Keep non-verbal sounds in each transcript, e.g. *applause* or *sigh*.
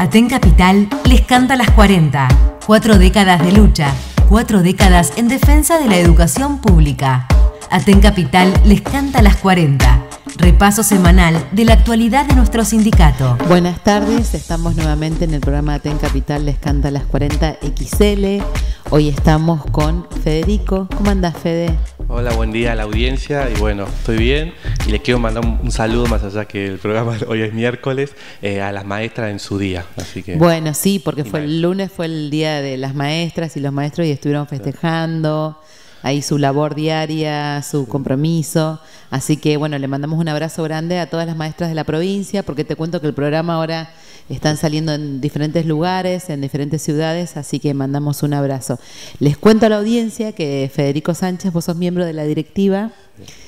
Aten Capital les canta las 40. Cuatro décadas de lucha, cuatro décadas en defensa de la educación pública. Aten Capital les canta las 40. Repaso semanal de la actualidad de nuestro sindicato. Buenas tardes, estamos nuevamente en el programa Aten Capital les canta las 40 XL. Hoy estamos con Federico. ¿Cómo andas, Fede? Hola, buen día a la audiencia y bueno, estoy bien y les quiero mandar un, saludo más allá que el programa hoy es miércoles eh, a las maestras en su día, así que Bueno, sí, porque fue el lunes fue el día de las maestras y los maestros y estuvieron festejando ahí su labor diaria, su compromiso. Así que bueno, le mandamos un abrazo grande a todas las maestras de la provincia, porque te cuento que el programa ahora están saliendo en diferentes lugares, en diferentes ciudades, así que mandamos un abrazo. Les cuento a la audiencia que Federico Sánchez, vos sos miembro de la directiva,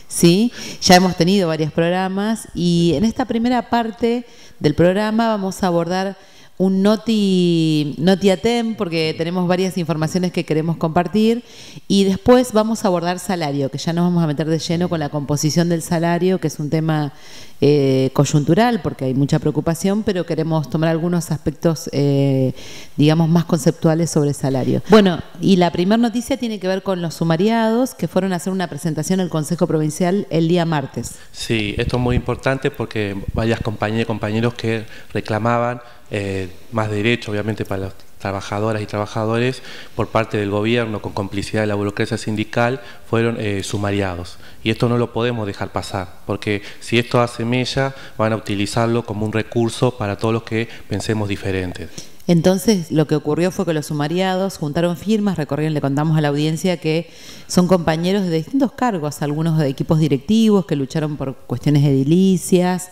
¿sí? Ya hemos tenido varios programas y en esta primera parte del programa vamos a abordar un noti, porque tenemos varias informaciones que queremos compartir. Y después vamos a abordar salario, que ya nos vamos a meter de lleno con la composición del salario, que es un tema eh, coyuntural, porque hay mucha preocupación, pero queremos tomar algunos aspectos, eh, digamos, más conceptuales sobre salario. Bueno, y la primera noticia tiene que ver con los sumariados, que fueron a hacer una presentación al Consejo Provincial el día martes. Sí, esto es muy importante porque varias compañeras y compañeros que reclamaban eh, más derecho obviamente, para las trabajadoras y trabajadores por parte del gobierno con complicidad de la burocracia sindical fueron eh, sumariados. Y esto no lo podemos dejar pasar, porque si esto hace mella, van a utilizarlo como un recurso para todos los que pensemos diferentes. Entonces lo que ocurrió fue que los sumariados juntaron firmas, recorrieron, le contamos a la audiencia que son compañeros de distintos cargos, algunos de equipos directivos que lucharon por cuestiones edilicias,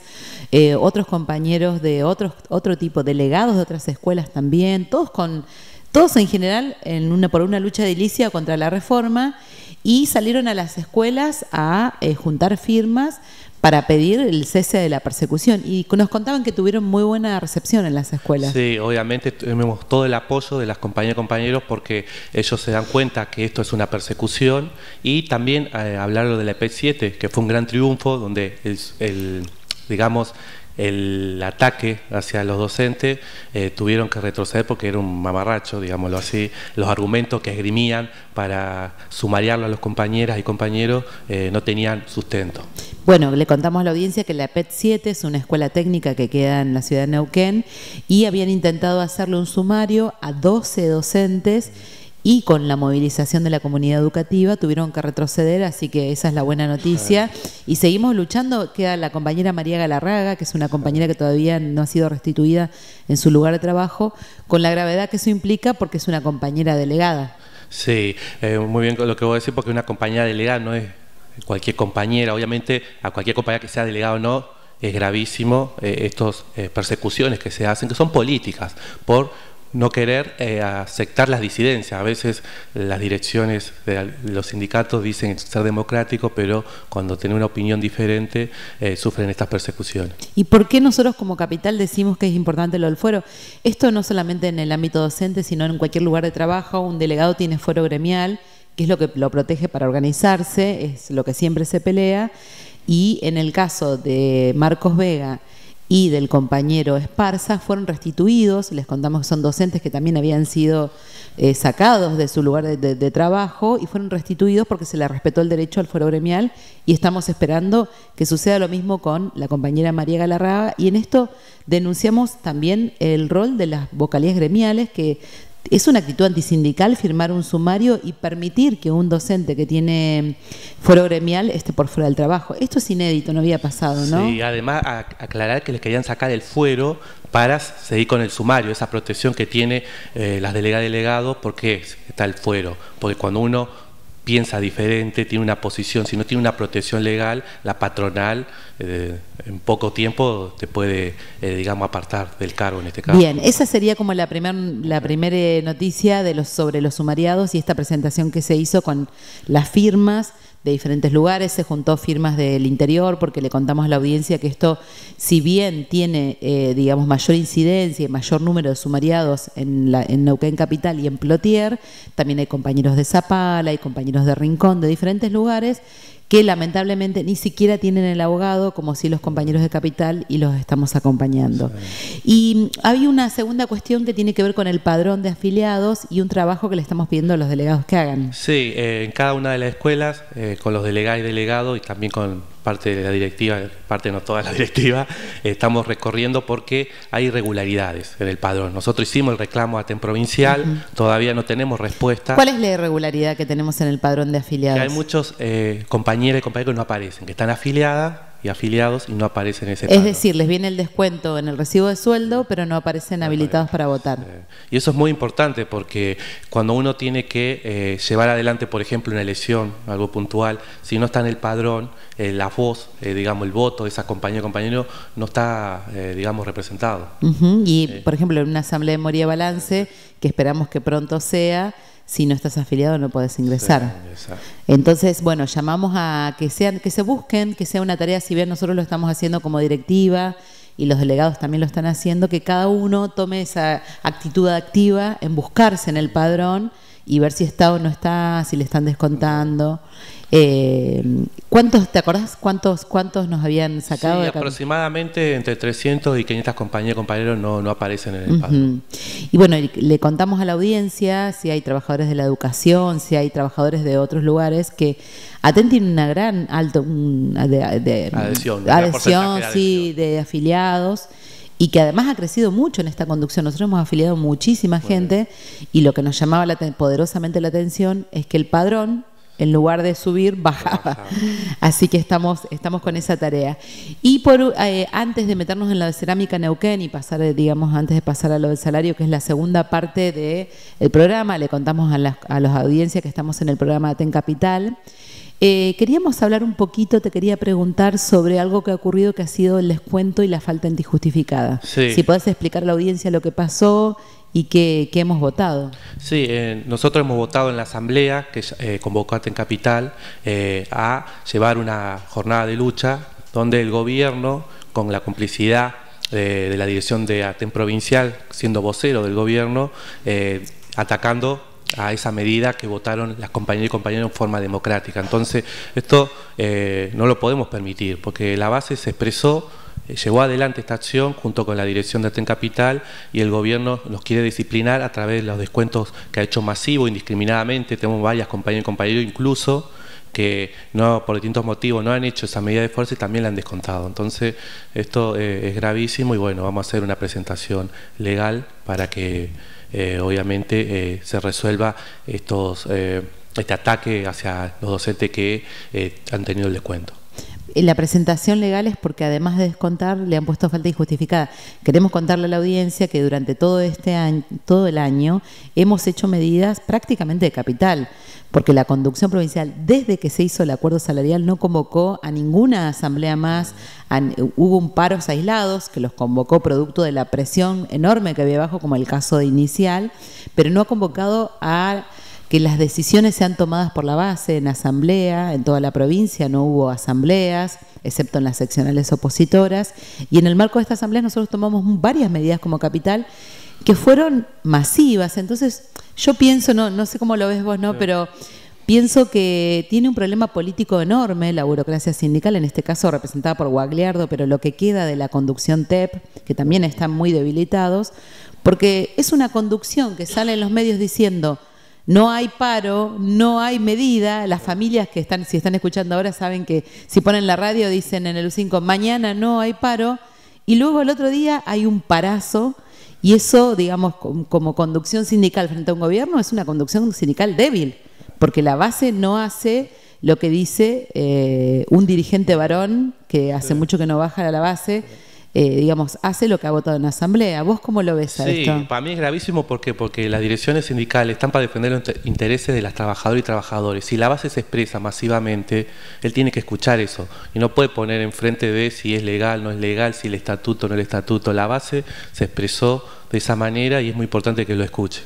eh, otros compañeros de otro tipo, delegados de otras escuelas también, todos con todos en general en una, por una lucha edilicia contra la reforma y salieron a las escuelas a eh, juntar firmas para pedir el cese de la persecución. Y nos contaban que tuvieron muy buena recepción en las escuelas. Sí, obviamente tuvimos todo el apoyo de las compañeras y compañeros porque ellos se dan cuenta que esto es una persecución y también eh, hablar hablarlo de la EP7, que fue un gran triunfo donde el digamos, el ataque hacia los docentes, eh, tuvieron que retroceder porque era un mamarracho, digámoslo así. Los argumentos que esgrimían para sumariarlo a los compañeras y compañeros eh, no tenían sustento. Bueno, le contamos a la audiencia que la PET e 7 es una escuela técnica que queda en la ciudad de Neuquén y habían intentado hacerle un sumario a 12 docentes y con la movilización de la comunidad educativa tuvieron que retroceder, así que esa es la buena noticia. Y seguimos luchando, queda la compañera María Galarraga, que es una compañera que todavía no ha sido restituida en su lugar de trabajo, con la gravedad que eso implica porque es una compañera delegada. Sí, eh, muy bien lo que voy a decir porque una compañera delegada no es cualquier compañera, obviamente a cualquier compañera que sea delegada o no, es gravísimo eh, estas eh, persecuciones que se hacen, que son políticas, por no querer eh, aceptar las disidencias. A veces las direcciones de los sindicatos dicen ser democrático, pero cuando tienen una opinión diferente eh, sufren estas persecuciones. ¿Y por qué nosotros como capital decimos que es importante lo del fuero? Esto no solamente en el ámbito docente, sino en cualquier lugar de trabajo, un delegado tiene fuero gremial, que es lo que lo protege para organizarse, es lo que siempre se pelea, y en el caso de Marcos Vega, y del compañero Esparza fueron restituidos. Les contamos que son docentes que también habían sido eh, sacados de su lugar de, trabajo y fueron restituidos porque se le respetó el derecho al foro gremial y estamos esperando que suceda lo mismo con la compañera María Galarraga. Y en esto denunciamos también el rol de las vocalías gremiales que es una actitud antisindical firmar un sumario y permitir que un docente que tiene fuero gremial esté por fuera del trabajo. Esto es inédito, no había pasado, ¿no? Sí, además aclarar que les querían sacar el fuero para seguir con el sumario, esa protección que tiene eh, las delegadas y delegados, porque está el fuero, porque cuando uno piensa diferente, tiene una posición, si no tiene una protección legal, la patronal eh, en poco tiempo te puede, eh, digamos, apartar del cargo en este caso. Bien, esa sería como la primera la primera noticia de los, sobre los sumariados y esta presentación que se hizo con las firmas de diferentes lugares, se juntó firmas del interior, porque le contamos a la audiencia que esto, si bien tiene, eh, digamos, mayor incidencia y mayor número de sumariados en, la, en Neuquén Capital y en Plotier, también hay compañeros de Zapala, hay compañeros de Rincón, de diferentes lugares, que lamentablemente ni siquiera tienen el abogado, como si los compañeros de Capital y los estamos acompañando. Y mm, hay una segunda cuestión que tiene que ver con el padrón de afiliados y un trabajo que le estamos pidiendo a los delegados que hagan. Sí, eh, en cada una de las escuelas, eh, con los delegados y delegados y también con parte de la directiva, parte no toda la *laughs* directiva, estamos recorriendo porque hay irregularidades en el padrón. Nosotros hicimos el reclamo a Temprovincial, provincial, todavía no tenemos respuesta. ¿Cuál es la irregularidad que tenemos en el padrón de afiliados? Que hay muchos eh, compañeros y compañeras que no aparecen, que están afiliadas, y afiliados y no aparecen en ese Es decir, les viene el descuento en el recibo de sueldo, pero no aparecen habilitados para votar. Y eso es muy importante porque cuando uno tiene que eh, llevar adelante, por ejemplo, una elección, algo puntual, si no está en el padrón, eh, la voz, eh, digamos, el voto de esa compañía o compañero no está, digamos, representado. Y, por ejemplo, en una asamblea de Moría Balance, que esperamos que pronto sea, si no estás afiliado no puedes ingresar. Entonces, bueno, llamamos a que sean, que se busquen, que sea una tarea, si bien nosotros lo estamos haciendo como directiva y los delegados también lo están haciendo, que cada uno tome esa actitud activa en buscarse en el padrón y ver si está o no está, si le están descontando. Eh, ¿Cuántos, te acordás cuántos, cuántos nos habían sacado? Sí, aproximadamente entre 300 y 500 compañeros no, aparecen en el padrón. Y bueno, le contamos a la audiencia si hay trabajadores de la educación, si hay trabajadores de otros lugares que Aten tiene una gran alto adhesión, de sí, de afiliados y que además ha crecido mucho en esta conducción. Nosotros hemos afiliado muchísima gente y lo que nos llamaba poderosamente la atención es que el padrón en lugar de subir, *laughs* baja. Así que estamos, estamos con esa tarea. Y por, eh, antes de meternos en la cerámica Neuquén y pasar, eh, digamos, antes de pasar a lo del salario, que es la segunda parte del programa, le contamos a las, audiencias que estamos en el programa Ten Capital. Eh, queríamos hablar un poquito, te quería preguntar sobre algo que ha ocurrido que ha sido el descuento y la falta antijustificada. Si podés explicar a la audiencia lo que pasó y qué hemos votado. Sí, eh, nosotros hemos votado en la Asamblea, que convocó eh, en Capital, eh, a llevar una jornada de lucha donde el gobierno, con la complicidad de la dirección de ATEN provincial, siendo vocero del gobierno, eh, atacando a esa medida que votaron las compañeras y compañeros en forma democrática. Entonces, esto no lo podemos permitir, porque la base se expresó eh, llevó adelante esta acción junto con la dirección de Atencapital y el gobierno nos quiere disciplinar a través de los descuentos que ha hecho masivo, indiscriminadamente. Tenemos varias compañeras y compañeros incluso que por distintos motivos no han hecho esa medida de fuerza y también la han descontado. Entonces, esto eh, es gravísimo y bueno, vamos a hacer una presentación legal para que eh, obviamente se resuelva estos, este ataque hacia los docentes que han tenido el descuento. Eh, la presentación legal es porque además de descontar le han puesto falta injustificada. Queremos contarle a la audiencia que durante todo este año, todo el año hemos hecho medidas prácticamente de capital, porque la conducción provincial desde que se hizo el acuerdo salarial no convocó a ninguna asamblea más, hubo un paros aislados que los convocó producto de la presión enorme que había bajo, como el caso inicial, pero no ha convocado a que las decisiones sean tomadas por la base en asamblea, en toda la provincia no hubo asambleas, excepto en las seccionales opositoras, y en el marco de esta asamblea nosotros tomamos varias medidas como capital que fueron masivas, entonces yo pienso, no, no sé cómo lo ves vos, ¿no? Pero pienso que tiene un problema político enorme la burocracia sindical, en este caso representada por Guagliardo, pero lo que queda de la conducción TEP, que también están muy debilitados, porque es una conducción que sale en los medios diciendo no hay paro, no hay medida. Las familias que están, si están escuchando ahora, saben que si ponen la radio dicen en el 5 mañana no hay paro, y luego el otro día hay un parazo, y eso, digamos, como conducción sindical frente a un gobierno, es una conducción sindical débil, porque la base no hace lo que dice eh, un dirigente varón que hace mucho que no baja a la base eh, digamos, hace lo que ha votado en la Asamblea. ¿Vos cómo lo ves a sí, para mí es gravísimo porque, porque las direcciones sindicales están para defender los intereses de las trabajadoras y trabajadores. Si la base se expresa masivamente, él tiene que escuchar eso y no puede poner enfrente de si es legal, no es legal, si el estatuto, no el estatuto. La base se expresó de esa manera y es muy importante que lo escuche.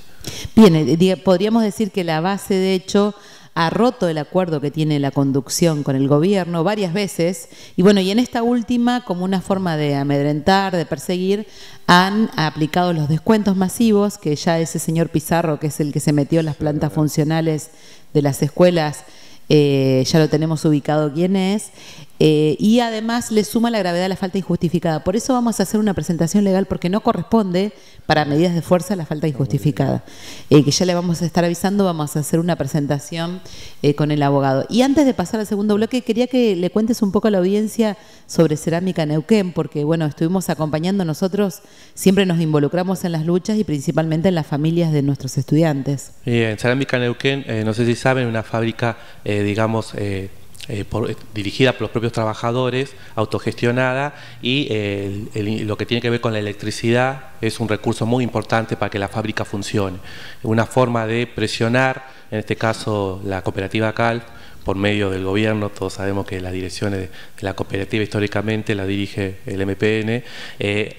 Bien, eh, podríamos decir que la base, de hecho, ha roto el acuerdo que tiene la conducción con el gobierno varias veces y bueno, y en esta última, como una forma de amedrentar, de perseguir, han aplicado los descuentos masivos que ya ese señor Pizarro, que es el que se metió en las plantas funcionales de las escuelas, eh, ya lo tenemos ubicado quién es, eh, y además le suma la gravedad a la falta injustificada. Por eso vamos a hacer una presentación legal porque no corresponde para medidas de fuerza la falta injustificada, eh, que ya le vamos a estar avisando, vamos a hacer una presentación eh, con el abogado. Y antes de pasar al segundo bloque, quería que le cuentes un poco a la audiencia sobre Cerámica Neuquén, porque bueno, estuvimos acompañando nosotros, siempre nos involucramos en las luchas y principalmente en las familias de nuestros estudiantes. en Cerámica Neuquén, no sé si saben, una fábrica, digamos, eh, eh, dirigida por los propios trabajadores, autogestionada y eh, lo que tiene que ver con la electricidad es un recurso muy importante para que la fábrica funcione. Una forma de presionar, en este caso la cooperativa CAL, por medio del gobierno, todos sabemos que la dirección de la cooperativa históricamente la dirige el MPN,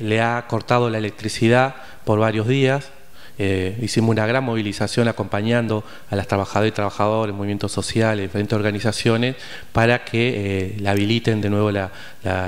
le ha cortado la electricidad por varios días, eh, hicimos una gran movilización acompañando a las trabajadoras y trabajadores, movimientos sociales, diferentes organizaciones, para que eh, la habiliten de nuevo la,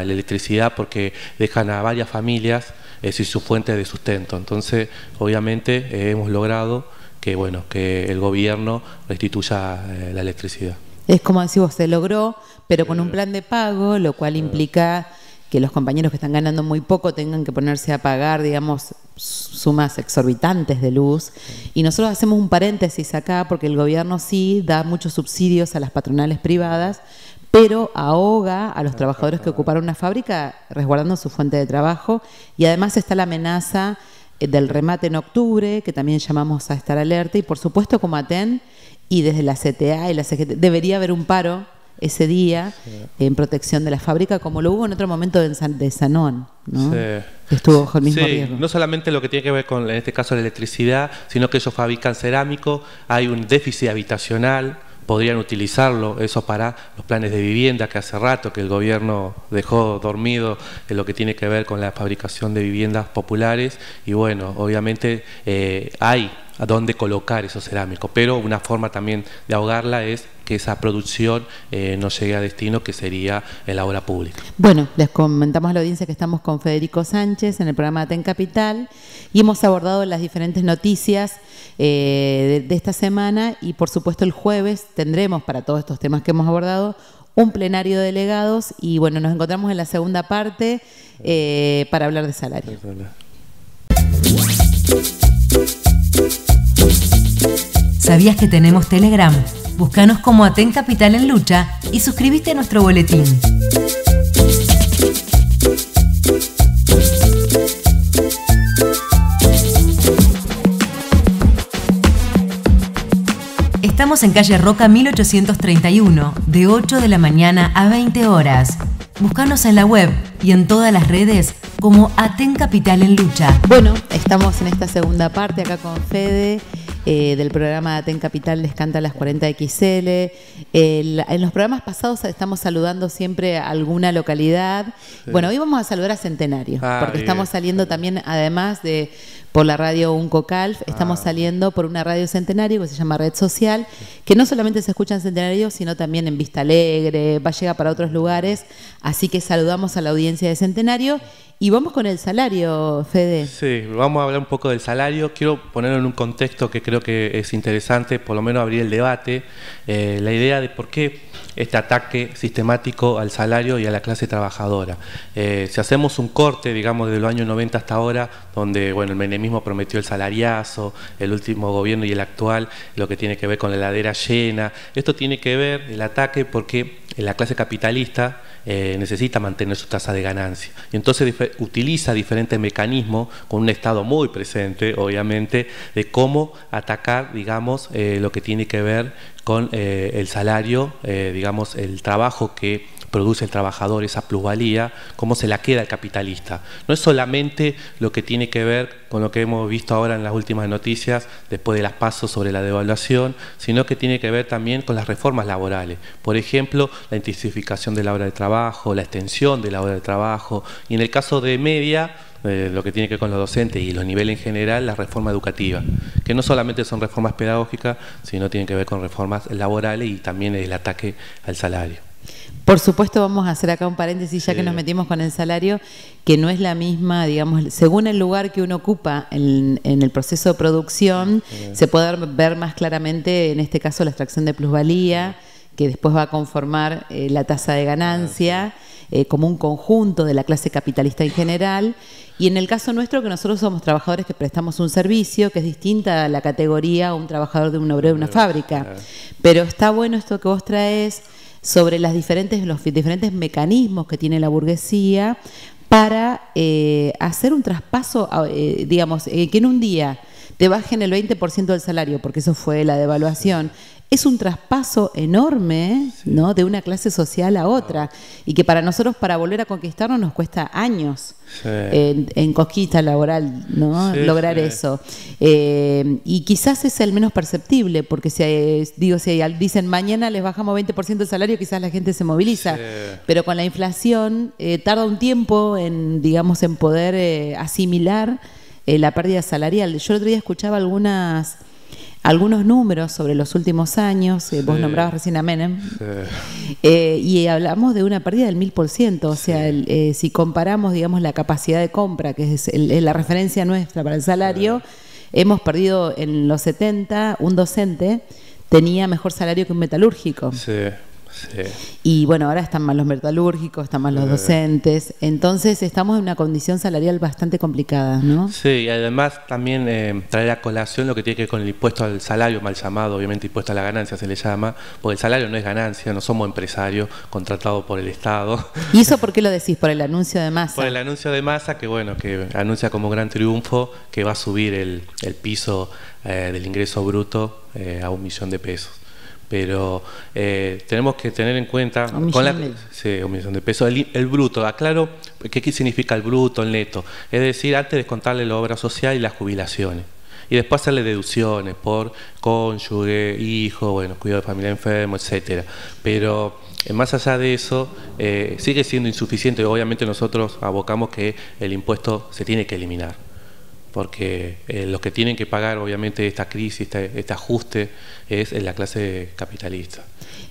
electricidad, porque dejan a varias familias eh, sin su fuente de sustento. Entonces, obviamente, hemos logrado que, bueno, que el gobierno restituya la electricidad. Es como decís vos, se logró, pero con un plan de pago, lo cual implica que los compañeros que están ganando muy poco tengan que ponerse a pagar, digamos, sumas exorbitantes de luz. Y nosotros hacemos un paréntesis acá porque el gobierno sí da muchos subsidios a las patronales privadas, pero ahoga a los trabajadores que ocuparon una fábrica resguardando su fuente de trabajo. Y además está la amenaza eh, del remate en octubre, que también llamamos a estar alerta. Y por supuesto, como ATEN y desde la CTA y la CGT, debería haber un paro ese día en protección de la fábrica, como lo hubo en otro momento de, San, de Sanón, ¿no? Sí. Estuvo bajo el mismo No solamente lo que tiene que ver con, en este caso, la electricidad, sino que ellos fabrican cerámico, hay un déficit habitacional, podrían utilizarlo eso para los planes de vivienda que hace rato que el gobierno dejó dormido en lo que tiene que ver con la fabricación de viviendas populares y bueno, obviamente eh, hay a dónde colocar esos cerámicos, pero una forma también de ahogarla es que esa producción eh, no llegue a destino, que sería en la obra pública. Bueno, les comentamos a la audiencia que estamos con Federico Sánchez en el programa TEN Capital y hemos abordado las diferentes noticias eh, de, esta semana y por supuesto el jueves tendremos para todos estos temas que hemos abordado un plenario de delegados y bueno, nos encontramos en la segunda parte eh, para hablar de salario. ¿Sabías que tenemos Telegram? Búscanos como Aten Capital en Lucha y suscribiste a nuestro boletín. Estamos en calle Roca 1831, de 8 de la mañana a 20 horas. Búscanos en la web y en todas las redes como Aten Capital en Lucha. Bueno, estamos en esta segunda parte acá con Fede eh, del programa Aten Capital les canta las 40XL. en los programas pasados estamos saludando siempre a alguna localidad. Bueno, hoy vamos a saludar a Centenario, ah, porque estamos saliendo también, además de por la radio Uncocalf. Estamos ah. saliendo por una radio centenario que se llama Red Social, que no solamente se escucha en Centenario, sino también en Vista Alegre, va a llegar para otros lugares. Así que saludamos a la audiencia de Centenario y vamos con el salario, Fede. Sí, vamos a hablar un poco del salario. Quiero ponerlo en un contexto que creo que es interesante, por lo menos abrir el debate, eh, la idea de por qué este ataque sistemático al salario y a la clase trabajadora. Eh, si hacemos un corte, digamos, de los años 90 hasta ahora, donde bueno, el menemismo prometió el salariazo, el último gobierno y el actual, lo que tiene que ver con la heladera llena. Esto tiene que ver el ataque porque la clase capitalista eh, necesita mantener su tasa de ganancia. Y entonces utiliza diferentes mecanismos con un Estado muy presente, obviamente, de cómo atacar, digamos, eh, lo que tiene que ver con eh, el salario, eh, digamos, el trabajo que produce el trabajador, esa plusvalía, cómo se la queda el capitalista. No es solamente lo que tiene que ver con lo que hemos visto ahora en las últimas noticias, después de las pasos sobre la devaluación, sino que tiene que ver también con las reformas laborales. Por ejemplo, la intensificación de la hora de trabajo, la extensión de la hora de trabajo, y en el caso de media, eh, lo que tiene que ver con los docentes y los niveles en general, la reforma educativa, que no solamente son reformas pedagógicas, sino tienen que ver con reformas laborales y también el ataque al salario. Por supuesto, vamos a hacer acá un paréntesis ya que nos metimos con el salario, que no es la misma, digamos, según el lugar que uno ocupa en, el proceso de producción, se puede ver más claramente, en este caso, la extracción de plusvalía que después va a conformar eh, la tasa de ganancia eh, como un conjunto de la clase capitalista en general. Y en el caso nuestro, que nosotros somos trabajadores que prestamos un servicio, que es distinta a la categoría un trabajador de un obrero de una fábrica. Pero está bueno esto que vos traes sobre las diferentes, los diferentes mecanismos que tiene la burguesía para eh, hacer un traspaso, digamos, que en un día te bajen el 20% del salario, porque eso fue la devaluación, es un traspaso enorme ¿no? de una clase social a otra y que para nosotros para volver a conquistarnos nos cuesta años en, conquista laboral ¿no? lograr eso eh, y quizás es el menos perceptible porque si digo si dicen mañana les bajamos 20% del salario quizás la gente se moviliza pero con la inflación eh, tarda un tiempo en digamos en poder eh, asimilar eh, la pérdida salarial. Yo el otro día escuchaba algunas algunos números sobre los últimos años, eh, vos nombrabas recién a Menem, eh, y hablamos de una pérdida del 1000%, o sea, si comparamos, digamos, la capacidad de compra, que es la referencia nuestra para el salario, hemos perdido en los 70 un docente tenía mejor salario que un metalúrgico. Y bueno, ahora están más los metalúrgicos, están más los eh. docentes. Entonces estamos en una condición salarial bastante complicada, ¿no? Sí, y además también eh, trae traer a colación lo que tiene que ver con el impuesto al salario, mal llamado, obviamente impuesto a la ganancia se le llama, porque el salario no es ganancia, no somos empresarios contratados por el Estado. ¿Y eso por qué lo decís? ¿Por el anuncio de masa? Por el anuncio de masa, que bueno, que anuncia como gran triunfo que va a subir el, piso eh, del ingreso bruto a un millón de pesos pero eh, tenemos que tener en cuenta con la, sí, de peso. el, bruto aclaro ¿qué, significa el bruto el neto es decir antes de contarle la obra social y las jubilaciones y después hacerle deducciones por cónyuge hijo bueno cuidado de familia enfermo etcétera pero eh, más allá de eso eh, sigue siendo insuficiente obviamente nosotros abocamos que el impuesto se tiene que eliminar porque eh, los que tienen que pagar obviamente esta crisis, este, este ajuste, es eh, la clase capitalista.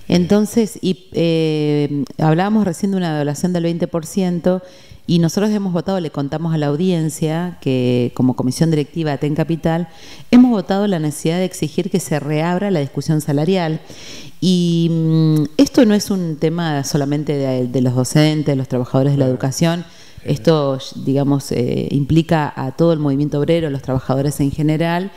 Entonces, y, eh, hablábamos recién de una devaluación del 20%. Y nosotros hemos votado, le contamos a la audiencia que como comisión directiva de TEN Capital hemos votado la necesidad de exigir que se reabra la discusión salarial. Y mm, esto no es un tema solamente de, de los docentes, de los trabajadores de la educación, esto, digamos, eh, implica a todo el movimiento obrero, a los trabajadores en general.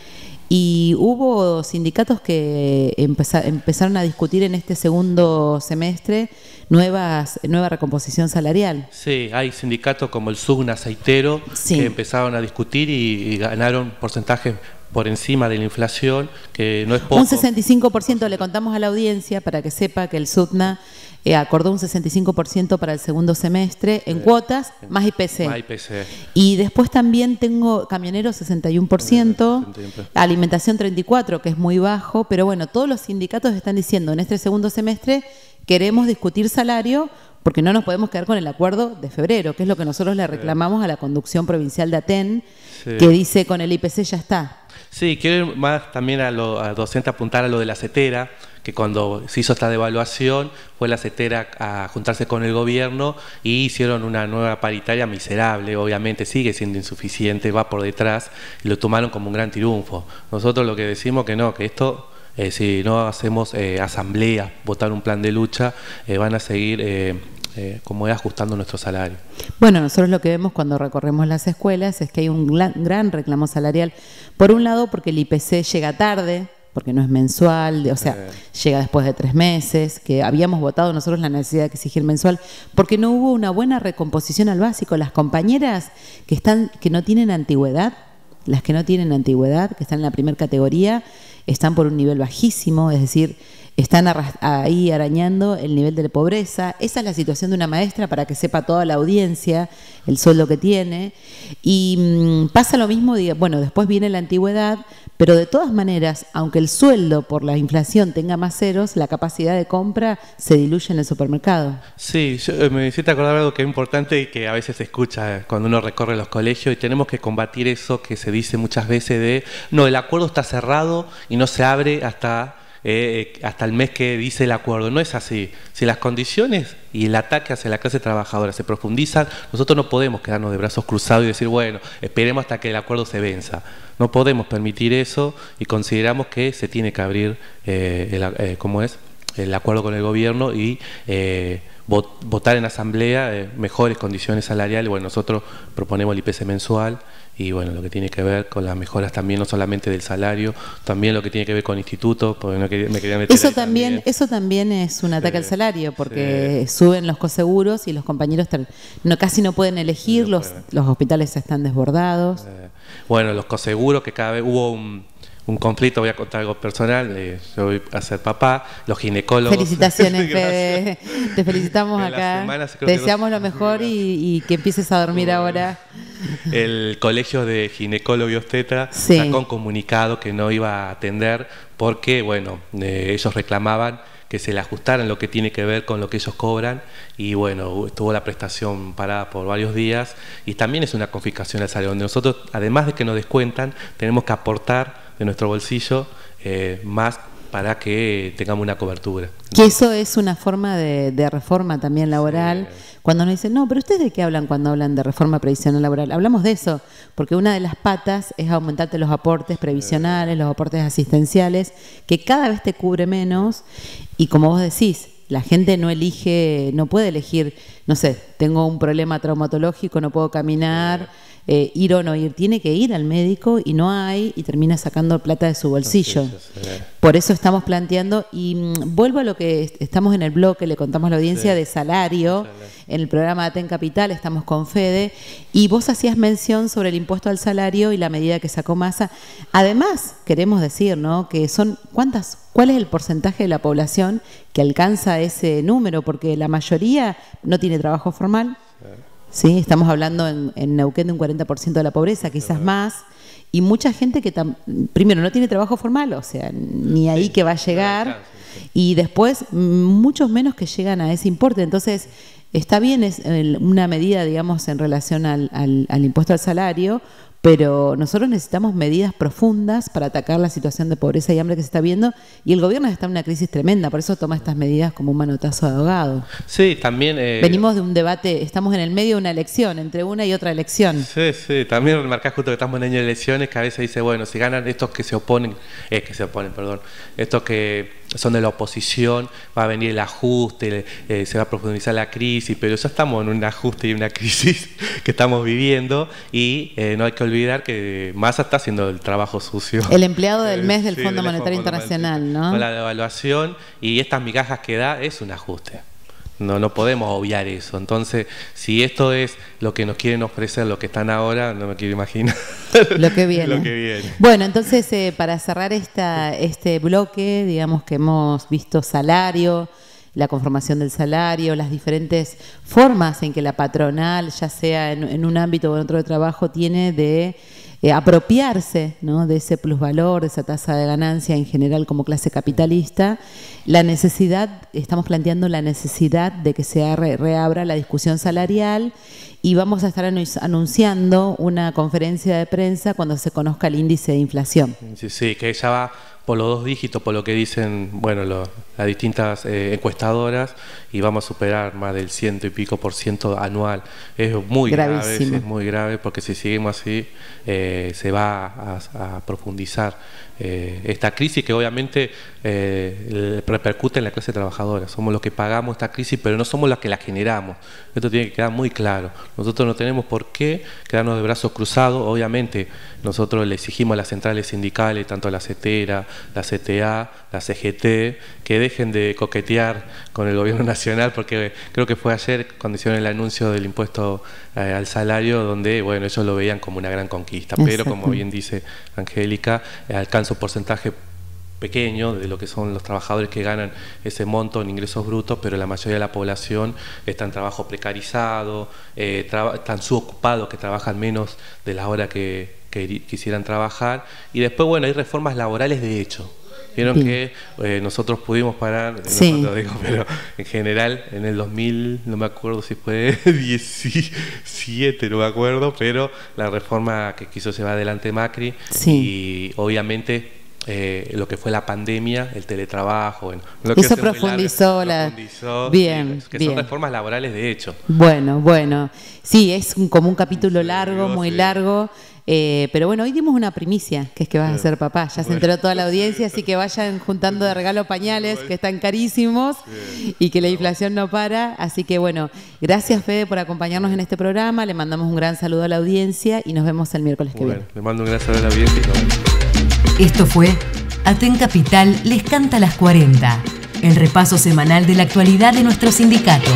Y hubo sindicatos que empezaron a discutir en este segundo semestre nuevas nueva recomposición salarial. Sí, hay sindicatos como el SUGN aceitero que empezaron a discutir y, ganaron porcentajes por encima de la inflación, que no es poco. Un 65% le contamos a la audiencia para que sepa que el SUGNA eh, acordó un 65% para el segundo semestre en cuotas, más IPC. Y después también tengo camioneros 61%, alimentación 34%, que es muy bajo, pero bueno, todos los sindicatos están diciendo en este segundo semestre queremos discutir salario porque no nos podemos quedar con el acuerdo de febrero, que es lo que nosotros le reclamamos a la conducción provincial de Aten, que dice con el IPC ya está. Sí, quiero más también a, los a docente apuntar a lo de la CETERA, cuando se hizo esta devaluación fue la CETERA a juntarse con el gobierno y hicieron una nueva paritaria miserable, obviamente sigue siendo insuficiente, va por detrás y lo tomaron como un gran triunfo. Nosotros lo que decimos que no, que esto eh, si no hacemos eh, asamblea, votar un plan de lucha, eh, van a seguir como es ajustando nuestro salario. Bueno, nosotros lo que vemos cuando recorremos las escuelas es que hay un gran reclamo salarial. Por un lado, porque el IPC llega tarde, porque no es mensual, o sea, eh. llega después de tres meses, que habíamos votado nosotros la necesidad de exigir mensual, porque no hubo una buena recomposición al básico. Las compañeras que, están, que no tienen antigüedad las que no tienen antigüedad, que están en la primera categoría, están por un nivel bajísimo, es decir, están ahí arañando el nivel de pobreza. Esa es la situación de una maestra para que sepa toda la audiencia el sueldo que tiene. Y mm, pasa lo mismo, bueno, después viene la antigüedad, pero de todas maneras, aunque el sueldo por la inflación tenga más ceros, la capacidad de compra se diluye en el supermercado. Sí, eh, me hiciste acordar algo que es importante y que a veces se escucha cuando uno recorre los colegios y tenemos que combatir eso que se dice muchas veces de, no, el acuerdo está cerrado y no se abre hasta, eh, eh, hasta el mes que dice el acuerdo. No es así. Si las condiciones y el ataque hacia la clase trabajadora se profundizan, nosotros no podemos quedarnos de brazos cruzados y decir, bueno, esperemos hasta que el acuerdo se venza. No podemos permitir eso y consideramos que se tiene que abrir, eh, el, eh, ¿cómo es? el acuerdo con el gobierno y votar en asamblea mejores condiciones salariales. Bueno, nosotros proponemos el IPC mensual y bueno, lo que tiene que ver con las mejoras también, no solamente del salario, también lo que tiene que ver con institutos, porque me quería meter eso también, Eso también es un ataque al salario, porque suben los coseguros y los compañeros no, casi no pueden elegir, los, los hospitales están desbordados. Eh, bueno, los coseguros que cada vez hubo un un conflicto, voy a contar algo personal, eh, yo voy a ser papá, los ginecólogos. Felicitaciones, *laughs* te felicitamos acá, te deseamos lo mejor y, que empieces a dormir ahora. El colegio de ginecólogos y Ostetra sacó un comunicado que no iba a atender porque, bueno, eh, ellos reclamaban que se le ajustaran lo que tiene que ver con lo que ellos cobran y bueno, estuvo la prestación parada por varios días y también es una confiscación del salario. Nosotros, además de que nos descuentan, tenemos que aportar de nuestro bolsillo eh, más para que tengamos una cobertura. Que eso es una forma de, reforma también laboral. Cuando nos dicen, no, pero ¿ustedes de qué hablan cuando hablan de reforma previsional laboral? Hablamos de eso, porque una de las patas es aumentarte los aportes previsionales, los aportes asistenciales, que cada vez te cubre menos. Y como vos decís, la gente no elige, no puede elegir, no sé, tengo un problema traumatológico, no puedo caminar. Eh, ir o no ir, tiene que ir al médico y no hay y termina sacando plata de su bolsillo. Eh. Por eso estamos planteando, y mm, vuelvo a lo que estamos en el bloque, le contamos a la audiencia de salario, en el programa Aten Capital estamos con Fede, y vos hacías mención sobre el impuesto al salario y la medida que sacó Massa. Además, queremos decir, ¿no? Que son, ¿cuántas? ¿Cuál es el porcentaje de la población que alcanza ese número? Porque la mayoría no tiene trabajo formal. ¿sí? Estamos hablando en, en Neuquén de un 40% de la pobreza, quizás más. Y mucha gente que, primero, no tiene trabajo formal, o sea, ni ahí que va a llegar. Y después, mm, muchos menos que llegan a ese importe. Entonces, está bien, es una medida, digamos, en relación al impuesto al salario, pero nosotros necesitamos medidas profundas para atacar la situación de pobreza y hambre que se está viendo y el gobierno está en una crisis tremenda, por eso toma estas medidas como un manotazo de ahogado. Sí, también... Eh, Venimos de un debate, estamos en el medio de una elección, entre una y otra elección. Sí, sí, también remarcás justo que estamos en año de elecciones que a veces dice, bueno, si ganan estos que se oponen, eh, que se oponen, perdón, estos que son de la oposición, va a venir el ajuste, eh, se va a profundizar la crisis, pero ya estamos en un ajuste y una *laughs* crisis que estamos viviendo y no hay que olvidar que Massa está haciendo el trabajo sucio. El empleado del *laughs* eh, mes del FMI, Fondo Monetario Internacional, ¿no? la devaluación y estas migajas que da es un ajuste. No, no podemos obviar eso. Entonces, si esto es lo que nos quieren ofrecer, lo que están ahora, no me quiero imaginar lo que viene. *laughs* lo que viene. Bueno, entonces, eh, para cerrar esta, este bloque, digamos que hemos visto salario, la conformación del salario, las diferentes formas en que la patronal, ya sea en, un ámbito o en otro de trabajo, tiene de eh, apropiarse ¿no? de ese plusvalor, de esa tasa de ganancia en general como clase capitalista, la necesidad, estamos planteando la necesidad de que se reabra la discusión salarial y vamos a estar anunciando una conferencia de prensa cuando se conozca el índice de inflación. Sí, sí, que va por los dos dígitos, por lo que dicen bueno, las distintas eh, encuestadoras, y vamos a superar más del ciento y pico por ciento anual. Es muy grave, es muy grave, porque si seguimos así, eh, se va a profundizar eh, esta crisis que obviamente eh, repercute en la clase trabajadora. Somos los que pagamos esta crisis, pero no somos los que la generamos. Esto tiene que quedar muy claro. Nosotros no tenemos por qué quedarnos de brazos cruzados. Obviamente nosotros le exigimos a las centrales sindicales, tanto la CETERA, la CTA, la CGT, que dejen de coquetear con el gobierno *laughs* nacional, porque creo que fue ayer cuando hicieron el anuncio del impuesto eh, al salario, donde bueno ellos lo veían como una gran conquista. Pero como bien dice Angélica, alcanza un porcentaje pequeño de lo que son los trabajadores que ganan ese monto en ingresos brutos, pero la mayoría de la población está en trabajo precarizado, eh, están subocupados, que trabajan menos de la hora que, que quisieran trabajar. Y después, bueno, hay reformas laborales de hecho, Vieron que eh, nosotros pudimos parar, eh, sí. digo, *laughs* pero en general en el 2000, no me acuerdo si fue 17, *laughs* no me acuerdo, pero la reforma que quiso se va adelante Macri y obviamente eh, lo que fue la pandemia, el teletrabajo. Bueno, Eso profundizó, Bien, que son reformas laborales de hecho. Bueno, bueno. Sí, es como un capítulo largo, muy largo. Eh, pero bueno, hoy dimos una primicia, que es que vas a ser papá. Ya se enteró toda la audiencia, así que vayan juntando de regalo pañales, que están carísimos y que la inflación no para. Así que bueno, gracias Fede por acompañarnos en este programa. Le mandamos un gran saludo a la audiencia y nos vemos el miércoles que viene. Le mando un gran saludo a la audiencia. Esto fue Aten Capital les canta las 40, el repaso semanal de la actualidad de nuestro sindicato.